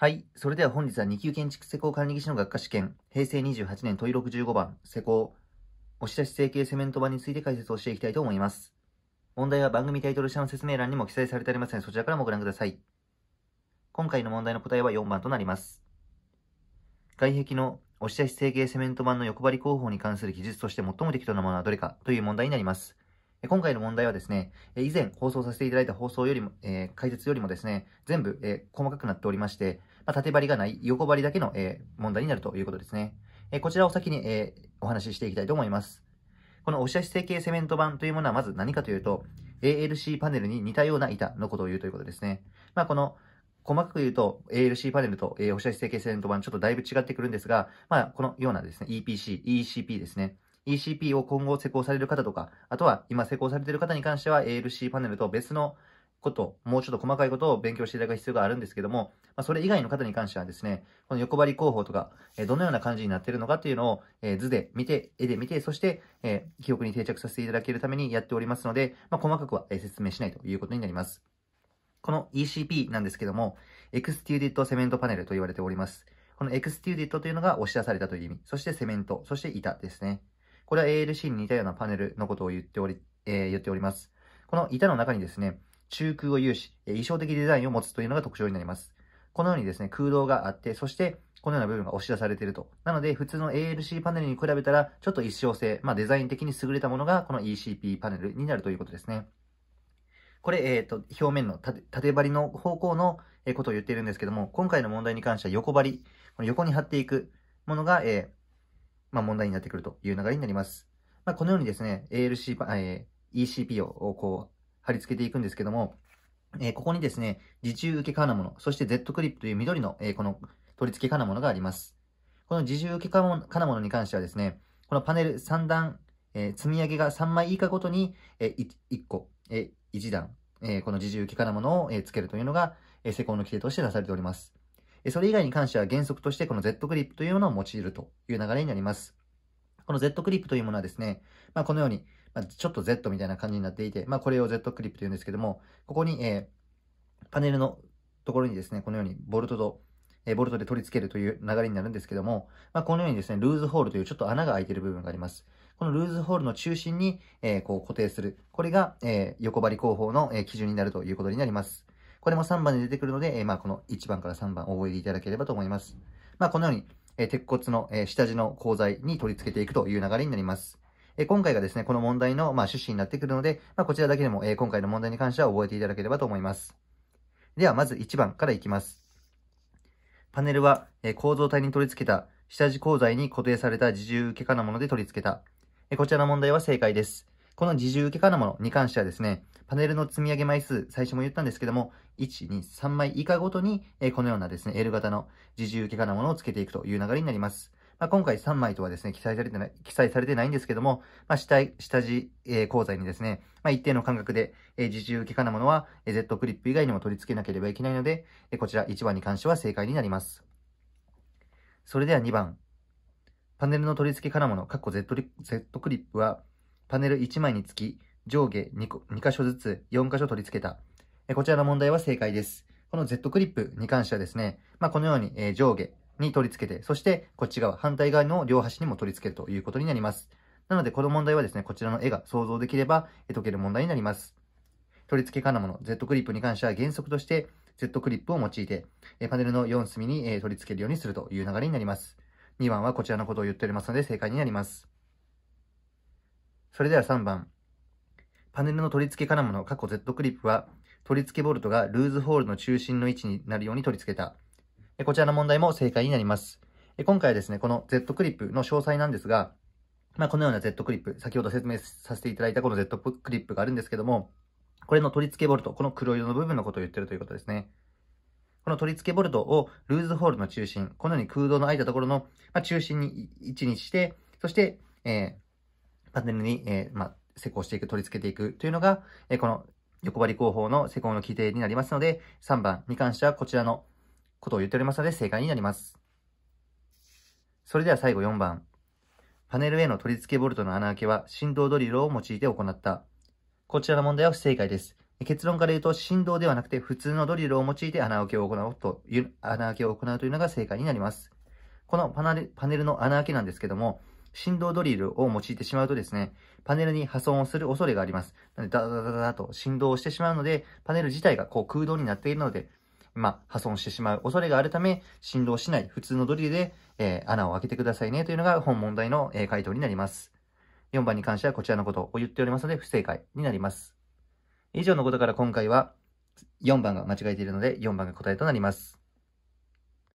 はい。それでは本日は2級建築施工管理技師の学科試験、平成28年問い65番、施工、押し出し成形セメント板について解説をしていきたいと思います。問題は番組タイトル下の説明欄にも記載されておりますので、そちらからもご覧ください。今回の問題の答えは4番となります。外壁の押し出し成形セメント板の欲張り工法に関する記述として最も適当なものはどれかという問題になります。今回の問題はですね、以前放送させていただいた放送よりも、えー、解説よりもですね、全部、えー、細かくなっておりまして、まあ、縦張りがない、横張りだけの、えー、問題になるということですね。えー、こちらを先に、えー、お話ししていきたいと思います。この押し出し成形セメント板というものはまず何かというと、ALC パネルに似たような板のことを言うということですね。まあ、この、細かく言うと、ALC パネルと、えー、押し出し成形セメント板、ちょっとだいぶ違ってくるんですが、まあ、このようなですね、EPC、ECP ですね。ECP を今後施工される方とか、あとは今施工されている方に関しては ALC パネルと別のこと、もうちょっと細かいことを勉強していただく必要があるんですけども、まあ、それ以外の方に関してはですね、この横張り工法とか、えどのような感じになっているのかっていうのを、え図で見て、絵で見て、そして、え記憶に定着させていただけるためにやっておりますので、まあ、細かくは、え説明しないということになります。この ECP なんですけども、Extruded Cement Panel と言われております。この Extruded というのが押し出されたという意味、そしてセメント、そして板ですね。これは ALC に似たようなパネルのことを言っており、えー、言っております。この板の中にですね、中空を有し、衣装的デザインを持つというのが特徴になります。このようにですね、空洞があって、そして、このような部分が押し出されていると。なので、普通の ALC パネルに比べたら、ちょっと一生性、まあデザイン的に優れたものが、この ECP パネルになるということですね。これ、えっ、ー、と、表面の縦張りの方向のことを言っているんですけども、今回の問題に関しては横張り、この横に張っていくものが、えー、まあ問題になってくるという流れになります。まあこのようにですね、ALC、えー、ECP をこう、貼り付けていくんですけども、えー、ここにですね、自重受け金物、そして Z クリップという緑の、えー、この取り付け金物があります。この自重受け金物に関してはですね、このパネル3段、えー、積み上げが3枚以下ごとに、えー、1個、えー、1段、えー、この自重受け金物を、えー、付けるというのが、えー、施工の規定として出されております。えそれ以外に関しては原則としてこの Z クリップというものを用いるという流れになります。この Z クリップというものはですね、まあ、このように、まあ、ちょっと Z みたいな感じになっていて、まあ、これを Z クリップというんですけども、ここに、えー、パネルのところにですね、このようにボルトと、えー、ボルトで取り付けるという流れになるんですけども、まあ、このようにですね、ルーズホールというちょっと穴が開いている部分があります。このルーズホールの中心に、えー、こう固定する。これが、えー、横張り工法の、えー、基準になるということになります。これも3番で出てくるので、えー、まあ、この1番から3番覚えていただければと思います。まあ、このように、え鉄骨の、え下地の鋼材に取り付けていくという流れになります。え今回がですね、この問題の、ま趣旨になってくるので、まあ、こちらだけでも、え今回の問題に関しては覚えていただければと思います。では、まず1番からいきます。パネルは、え構造体に取り付けた、下地鋼材に固定された自重受けもので取り付けた。えこちらの問題は正解です。この自重受けものに関してはですね、パネルの積み上げ枚数、最初も言ったんですけども、1、2、3枚以下ごとに、えこのようなですね、L 型の自重受けものをつけていくという流れになります。まあ、今回3枚とはですね、記載されてない、記載されてないんですけども、まあ、下、下地、えー、鋼材にですね、まあ、一定の間隔で、えー、自重受け可なものは、えー、Z クリップ以外にも取り付けなければいけないので、えー、こちら1番に関しては正解になります。それでは2番。パネルの取り付け金物、かっこ Z, Z クリップは、パネル1枚につき、上下 2, 個2箇所ずつ4箇所取り付けた。えこちらの問題は正解です。この Z クリップに関してはですね、まあ、このように、えー、上下に取り付けて、そしてこっち側、反対側の両端にも取り付けるということになります。なので、この問題はですね、こちらの絵が想像できれば解ける問題になります。取り付け可能もの、Z クリップに関しては原則として Z クリップを用いて、パネルの4隅に取り付けるようにするという流れになります。2番はこちらのことを言っておりますので正解になります。それでは3番。パネルの取り付け金物、過去 Z クリップは、取り付けボルトがルーズホールの中心の位置になるように取り付けた。こちらの問題も正解になります。今回はですね、この Z クリップの詳細なんですが、まあ、このような Z クリップ、先ほど説明させていただいたこの Z クリップがあるんですけども、これの取り付けボルト、この黒色の部分のことを言ってるということですね。この取り付けボルトをルーズホールの中心、このように空洞の空いたところの、ま中心に位置にして、そして、えー、パネルに、えー、まあ、施工していく、取り付けていくというのが、えー、この横張り工法の施工の規定になりますので、3番に関してはこちらのことを言っておりますので正解になります。それでは最後4番。パネルへの取り付けボルトの穴開けは振動ドリルを用いて行った。こちらの問題は不正解です。結論から言うと振動ではなくて普通のドリルを用いて穴開けを行うという、穴開けを行うというのが正解になります。このパネルパネルの穴開けなんですけども、振動ドリルを用いてしまうとですね、パネルに破損をする恐れがあります。なので、ダダダダダと振動をしてしまうので、パネル自体がこう空洞になっているので、まあ、破損してしまう恐れがあるため、振動しない普通のドリルで、えー、穴を開けてくださいねというのが本問題の、えー、回答になります。4番に関してはこちらのことを言っておりますので、不正解になります。以上のことから今回は、4番が間違えているので、4番が答えとなります。